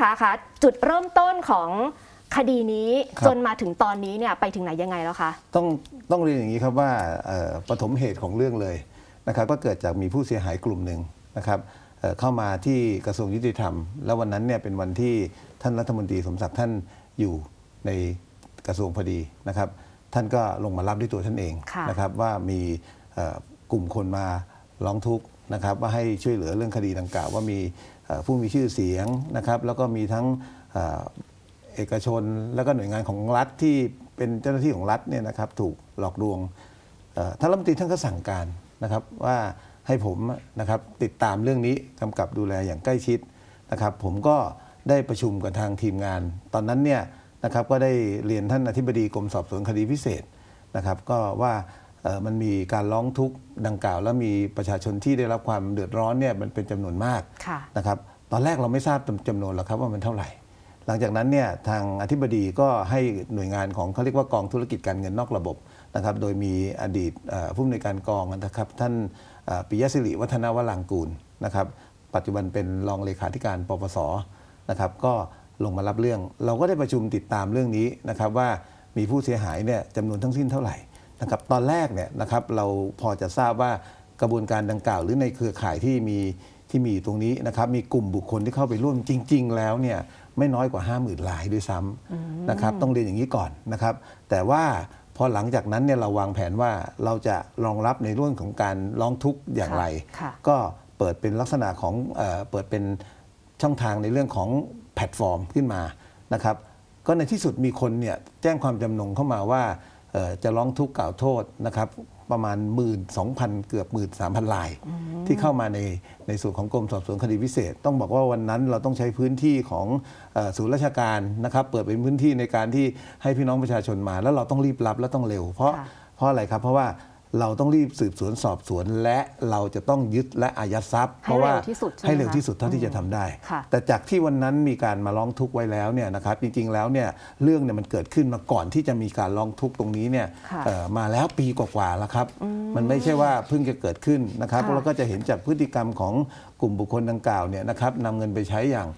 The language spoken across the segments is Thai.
ขาคะจุดเริ่มต้นของคดีนี้จนมาถึงตอนนี้เนี่ยไปถึงไหนยังไงแล้วคะต้องต้องเรียนอย่างนี้ครับ ว่าปฐมเหตุของเรื่องเลยนะครับก็เกิดจากมีผู้เสียหายกลุ่มหนึ่งนะครับเข้ามาที่กระทรวงยุติธรรม แล้ววันนั้นเนี่ยเป็นวันที่ท่านรัฐมนตรีสมศักดิ์ท่านอยู่ในกระทรวงพอดีนะครับท่านก็ลงมารับด้วยตัวท่านเองนะครับว่ามีกลุ่มคนมาร้องทุกข์นะครับว่าให้ช่วยเหลือเรื่องคดีดังกล่าวว่ามีผู้มีชื่อเสียงนะครับแล้วก็มีทั้งเอกชนแล้วก็หน่วยงานของรัฐที่เป็นเจ้าหน้าที่ของรัฐเนี่ยนะครับถูกหลอกลวงท่านรัฐมนตรีท่านก็สั่งการนะครับว่าให้ผมนะครับติดตามเรื่องนี้กำกับดูแลอย่างใกล้ชิดนะครับผมก็ได้ประชุมกับทางทีมงาน ตอนนั้นเนี่ยนะครับก็ได้เรียนท่านอธิบดีกรมสอบสวนคดีพิเศษนะครับก็ว่ามันมีการร้องทุกข์ดังกล่าว แล้วมีประชาชนที่ได้รับความเดือดร้อนเนี่ยมันเป็นจำนวนมากนะครับตอนแรกเราไม่ทราบจำนวนหรอกครับ ว่ามันเท่าไหร่ หลังจากนั้นเนี่ยทางอธิบดีก็ให้หน่วยงานของเขาเรียกว่ากองธุรกิจการเงินนอกระบบนะครับโดยมีอดีตผู้อำนวยการกองนะครับท่านปิยศิริวัฒนวรังกูลนะครับปัจจุบันเป็นรองเลขาธิการปปสนะครับก็ลงมารับเรื่องเราก็ได้ประชุมติดตามเรื่องนี้นะครับว่ามีผู้เสียหายเนี่ยจำนวนทั้งสิ้นเท่าไหร่นะครับตอนแรกเนี่ยนะครับเราพอจะทราบว่ากระบวนการดังกล่าวหรือในเครือข่ายที่มีที่มีอยู่ตรงนี้นะครับมีกลุ่มบุคคลที่เข้าไปร่วมจริงๆ แล้วเนี่ยไม่น้อยกว่า5 0,000ลายด้วยซ้ำนะครับต้องเรียนอย่างนี้ก่อนนะครับแต่ว่าพอหลังจากนั้นเนี่ยเราวางแผนว่าเราจะรองรับในเรื่องของการร้องทุกข์อย่างไร ก็เปิดเป็นลักษณะของเปิดเป็นช่องทางในเรื่องของแพลตฟอร์มขึ้นมานะครับก็ในที่สุดมีคนเนี่ยแจ้งความจำนงเข้ามาว่าจะร้องทุกข์กล่าวโทษนะครับ ประมาณ 1 2 0 0 0 เกือบ 1 3 0 0 0ลาย ที่เข้ามาในในส่วนของกรมสอบสวนคดีพิเศษ ต้องบอกว่าวันนั้นเราต้องใช้พื้นที่ของศูนย์ราชการนะครับ เปิดเป็นพื้นที่ในการที่ให้พี่น้องประชาชนมา แล้วเราต้องรีบรับและต้องเร็วเพราะเพราะอะไรครับเพราะว่าเราต้องรีบสืบสวนสอบสวน และเราจะต้องยึดและอายัดทรัพย์เพราะว่าให้เร็วที่สุดเท่าที่จะทำได้ แต่จากที่วันนั้นมีการมาร้องทุกข์ไว้แล้วเนี่ยนะครับจริงๆแล้วเนี่ยเรื่องเนี่ยมันเกิดขึ้นมาก่อนที่จะมีการร้องทุกข์ตรงนี้เนี่ยมาแล้วปีกว่าๆแล้วครับ มันไม่ใช่ว่าเพิ่งจะเกิดขึ้นนะครับเราก็จะเห็นจากพฤติกรรมของกลุ่มบุคคลดังกล่าวเนี่ยนะครับนำเงินไปใช้อย่าง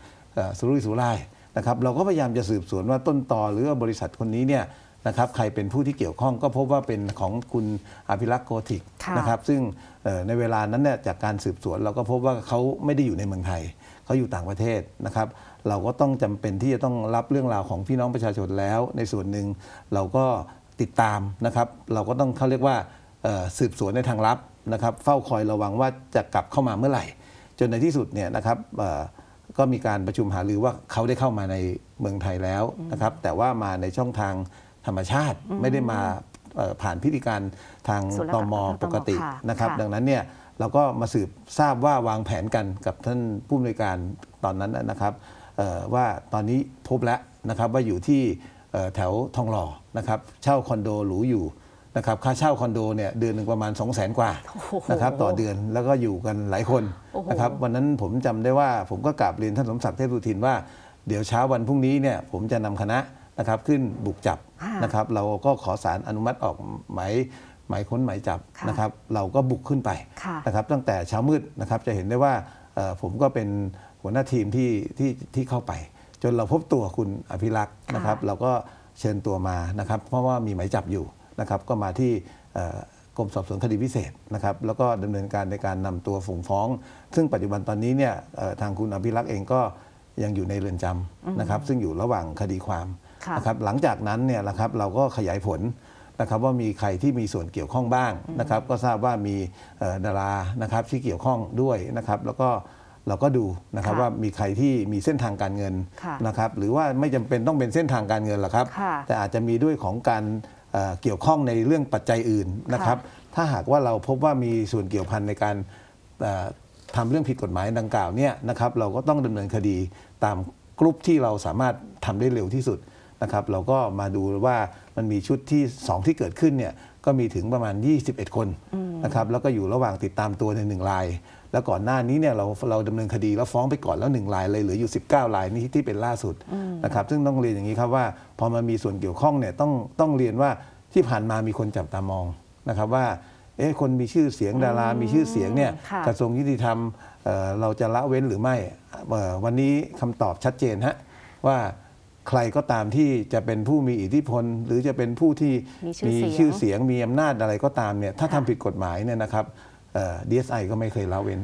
สุรุ่ยสุร่ายนะครับเราก็พยายามจะสืบสวนว่าต้นตอหรือว่าบริษัทคนนี้เนี่ยนะครับ ใครเป็นผู้ที่เกี่ยวข้องก็พบว่าเป็นของคุณอภิรักษ์โกธิกนะครับ ซึ่งในเวลานั้นเนี่ยจากการสืบสวนเราก็พบว่าเขาไม่ได้อยู่ในเมืองไทย เขาอยู่ต่างประเทศนะครับ เราก็ต้องจำเป็นที่จะต้องรับเรื่องราวของพี่น้องประชาชนแล้วในส่วนหนึ่งเราก็ติดตามนะครับ เราก็ต้องเขาเรียกว่าสืบสวนในทางลับนะครับ เฝ้าคอยระวังว่าจะกลับเข้ามาเมื่อไหร่ จนในที่สุดเนี่ยนะครับก็มีการประชุมหารือว่าเขาได้เข้ามาในเมืองไทยแล้วนะครับ แต่ว่ามาในช่องทางธรรมชาติไม่ได้มาผ่านพิธีการทางตมปกตินะครับดังนั้นเนี่ยเราก็มาสืบทราบว่าวางแผนกันกับท่านผู้อำนวยการตอนนั้นนะครับว่าตอนนี้พบแล้วนะครับว่าอยู่ที่แถวทองหล่อนะครับเช่าคอนโดหรูอยู่นะครับค่าเช่าคอนโดเนี่ยเดือนหนึ่งประมาณ2 0 0แสนกว่านะครับต่อเดือนแล้วก็อยู่กันหลายคนนะครับวันนั้นผมจำได้ว่า ผมก็กราบเรียนท่านสมศักดิ์เทพสุทินว่าเดี๋ยวเช้าวันพรุ่งนี้เนี่ยผมจะนำคณะะครับขึ้นบุกจับนะครับเราก็ขอสารอนุมัติออกหมายหมายค้นหมายจับนะครับ เราก็บุกขึ้นไปนะครับ ตั้งแต่เช้ามืดนะครับจะเห็นได้ว่าผมก็เป็น หัวหน้าทีมที่ที่ที่เข้าไป จนเราพบตัวคุณอภิรักษ์นะครับเราก็เชิญตัวมานะครับ เพราะว่ามีหมายจับอยู่นะครับก็มาที่กรมสอบสวนคดีพิเศษนะครับแล้วก็ดำเนินการในการนำตัวฝงฟ้อง ซึ่งปัจจุบันตอนนี้เนี่ยทางคุณอภิรักษ์เองก็ยังอยู่ในเรือนจำนะครับซึ่งอยู่ระหว่างคดีความนะครับหลังจากนั้นเนี่ยนะครับเราก็ขยายผลนะครับว่ามีใครที่มีส่วนเกี่ยวข้องบ้างนะครับก็ทราบว่ามีดารานะครับที่เกี่ยวข้องด้วยนะครับแล้วก็เราก็ดูนะครับว่ามีใครที่มีเส้นทางการเงินนะครับหรือว่าไม่จำเป็นต้องเป็นเส้นทางการเงินหรอกครับ แต่อาจจะมีด้วยของการเกี่ยวข้องในเรื่องปัจจัยอื่นนะครับถ้าหากว่าเราพบว่ามีส่วนเกี่ยวพันในการทำเรื่องผิดกฎหมายดังกล่าวเนี่ยนะครับเราก็ต้องดำเนินคดีตามกรุ๊ปที่เราสามารถทำได้เร็วที่สุดนะครับเราก็มาดูว่ามันมีชุดที่2ที่เกิดขึ้นเนี่ยก็มีถึงประมาณ 21 คนนะครับแล้วก็อยู่ระหว่างติดตามตัวในหนึ่งราย แล้วก่อนหน้านี้เนี่ยเราเราดำเนินคดีแล้วฟ้องไปก่อนแล้วหนึ่งรายเลยเหลืออยู่19รายนี้ที่เป็นล่าสุดนะครับซึ่งต้องเรียนอย่างนี้ครับว่าพอมามีส่วนเกี่ยวข้องเนี่ยต้องต้องเรียนว่าที่ผ่านมามีคนจับตามองนะครับว่าเอ๊ะคนมีชื่อเสียงดารามีชื่อเสียงเนี่ยกระทรวงยุติธรรมเราจะละเว้นหรือไม่ วันนี้คำตอบชัดเจนฮะว่าใครก็ตามที่จะเป็นผู้มีอิทธิพล หรือจะเป็นผู้ที่มีชื่อเสียงมีอำนาจอะไรก็ตามเนี่ยถ้าทำผิดกฎหมายเนี่ยนะครับดีเอสไอก็ไม่เคยละเว้น